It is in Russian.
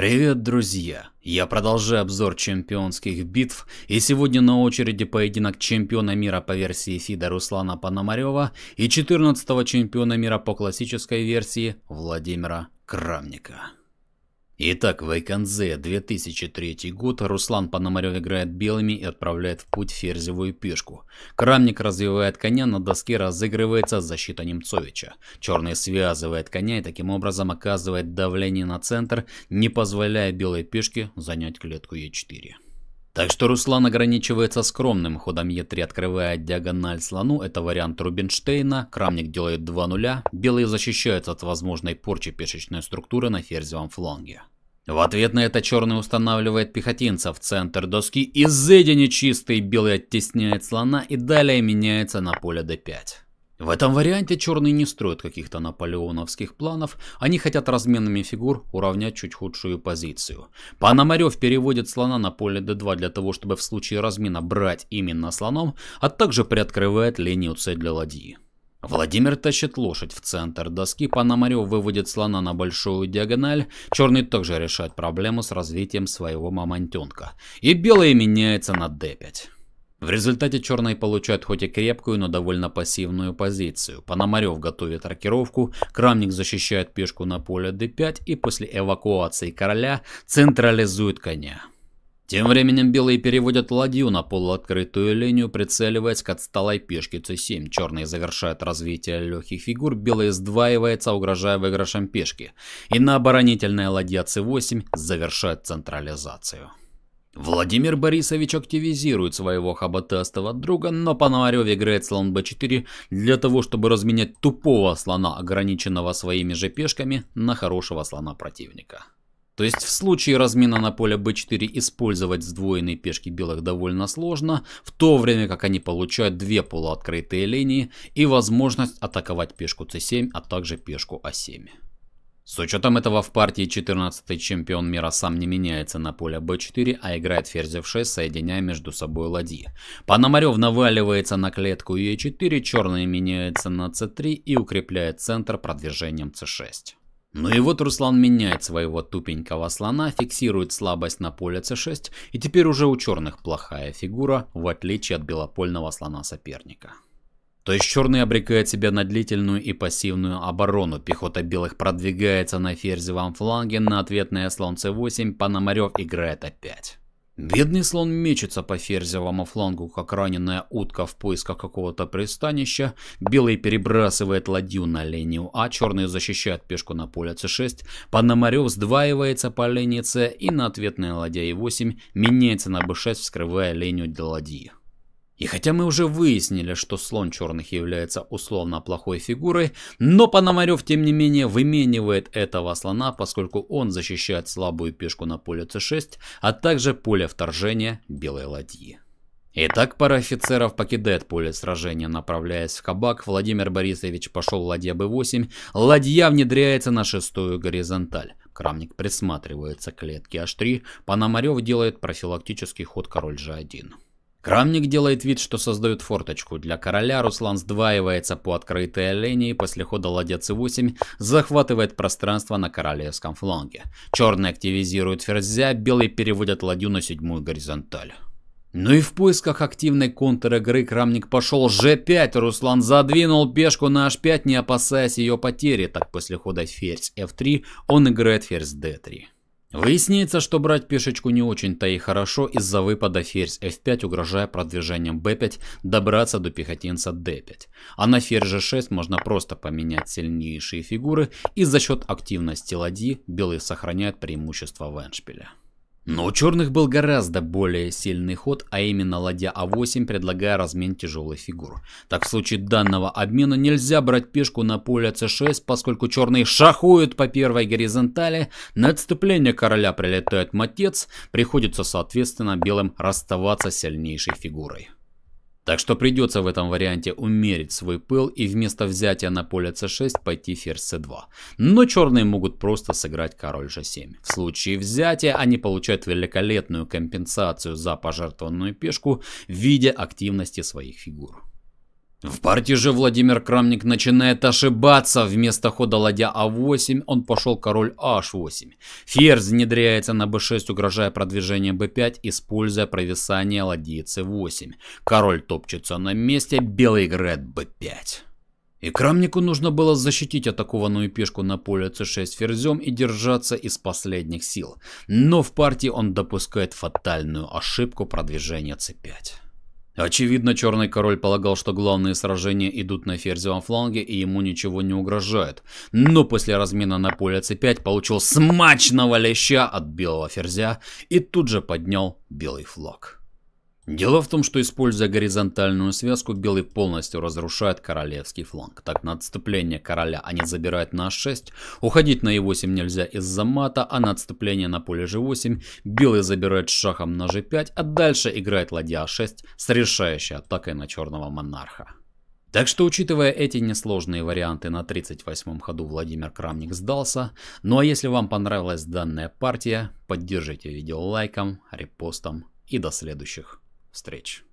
Привет, друзья! Я продолжаю обзор чемпионских битв и сегодня на очереди поединок чемпиона мира по версии ФИДа Руслана Пономарева и 14 чемпиона мира по классической версии Владимира Крамника. Итак, в Айканзе 2003 год Руслан Пономарев играет белыми и отправляет в путь ферзевую пешку. Крамник развивает коня, на доске разыгрывается защита Немцовича. Черный связывает коня и таким образом оказывает давление на центр, не позволяя белой пешке занять клетку Е4. Так что Руслан ограничивается скромным ходом Е3, открывая диагональ слону, это вариант Рубинштейна, крамник делает 2 нуля, белые защищаются от возможной порчи пешечной структуры на ферзевом фланге. В ответ на это черный устанавливает пехотинца в центр доски, и из нечистый белый оттесняет слона и далее меняется на поле d5. В этом варианте черные не строят каких-то наполеоновских планов, они хотят разменными фигур уравнять чуть худшую позицию. Пономарев переводит слона на поле d2 для того, чтобы в случае размена брать именно слоном, а также приоткрывает линию c для ладьи. Владимир тащит лошадь в центр доски, Пономарев выводит слона на большую диагональ, черный также решает проблему с развитием своего мамонтенка, и белый меняется на d5. В результате черные получают хоть и крепкую, но довольно пассивную позицию. Пономарев готовит аркировку, Крамник защищает пешку на поле d5 и после эвакуации короля централизует коня. Тем временем белые переводят ладью на полуоткрытую линию, прицеливаясь к отсталой пешке c7. Черные завершают развитие легких фигур, белые сдваиваются, угрожая выигрышем пешки. И на оборонительная ладья c8 завершает централизацию. Владимир Борисович активизирует своего хоботастого друга, но Пономарев играет слон b4 для того, чтобы разменять тупого слона, ограниченного своими же пешками, на хорошего слона противника. То есть в случае размена на поле b4 использовать сдвоенные пешки белых довольно сложно, в то время как они получают две полуоткрытые линии и возможность атаковать пешку c7, а также пешку a7. А с учетом этого в партии 14 чемпион мира сам не меняется на поле b4, а играет ферзь f6, соединяя между собой ладьи. Пономарев наваливается на клетку e4, черные меняется на c3 и укрепляет центр продвижением c6. Ну и вот Руслан меняет своего тупенького слона, фиксирует слабость на поле c6, и теперь уже у черных плохая фигура, в отличие от белопольного слона соперника. То есть черные обрекают себя на длительную и пассивную оборону. Пехота белых продвигается на ферзевом фланге, на ответное c 8 Пономарев играет опять. Бедный слон мечется по ферзевому флангу, как раненая утка в поисках какого-то пристанища. Белый перебрасывает ладью на линию А, черный защищает пешку на поле c 6 Пономарев сдваивается по линии c и на ответное ладья e 8 меняется на Б6, вскрывая линию для ладьи. И хотя мы уже выяснили, что слон черных является условно плохой фигурой, но Пономарев тем не менее выменивает этого слона, поскольку он защищает слабую пешку на поле c6, а также поле вторжения белой ладьи. Итак, пара офицеров покидает поле сражения, направляясь в кабак. Владимир Борисович пошел ладья b8. Ладья внедряется на шестую горизонталь. Крамник присматривается к клетке h3. Пономарев делает профилактический ход король g1. Крамник делает вид, что создает форточку. Для короля Руслан сдваивается по открытой и после хода ладья c8 захватывает пространство на королевском фланге. Черный активизирует ферзя, белый переводит ладью на седьмую горизонталь. Ну и в поисках активной контр-игры Крамник пошел g5, Руслан задвинул пешку на h5, не опасаясь ее потери, так после хода ферзь f3 он играет ферзь d3. Выясняется, что брать пешечку не очень-то и хорошо из-за выпада ферзь f5, угрожая продвижением b5 добраться до пехотинца d5. А на ферзь g6 можно просто поменять сильнейшие фигуры и за счет активности ладьи белые сохраняют преимущество в эндшпиле. Но у черных был гораздо более сильный ход, а именно ладья А8, предлагая размен тяжелой фигуры. Так в случае данного обмена нельзя брать пешку на поле c6, поскольку черные шахуют по первой горизонтали, на отступление короля прилетает матец, приходится соответственно белым расставаться с сильнейшей фигурой. Так что придется в этом варианте умерить свой пыл и вместо взятия на поле c6 пойти ферзь c2. Но черные могут просто сыграть король g7. В случае взятия они получают великолепную компенсацию за пожертвованную пешку в виде активности своих фигур. В партии же Владимир Крамник начинает ошибаться. Вместо хода ладья А8 он пошел король H8. Ферзь внедряется на B6, угрожая продвижение B5, используя провисание ладьи C8. Король топчется на месте, белый играет B5. И Крамнику нужно было защитить атакованную пешку на поле c6 ферзем и держаться из последних сил. Но в партии он допускает фатальную ошибку продвижения c5. Очевидно, Черный Король полагал, что главные сражения идут на ферзевом фланге и ему ничего не угрожает. Но после размена на поле c5 получил смачного леща от белого ферзя и тут же поднял белый флаг. Дело в том, что используя горизонтальную связку, белый полностью разрушает королевский фланг. Так, на отступление короля они забирают на h6, уходить на e8 нельзя из-за мата, а на отступление на поле g8 белый забирает шахом на g5, а дальше играет ладья a6 с решающей атакой на черного монарха. Так что, учитывая эти несложные варианты, на 38-м ходу Владимир Крамник сдался. Ну а если вам понравилась данная партия, поддержите видео лайком, репостом и до следующих встреч.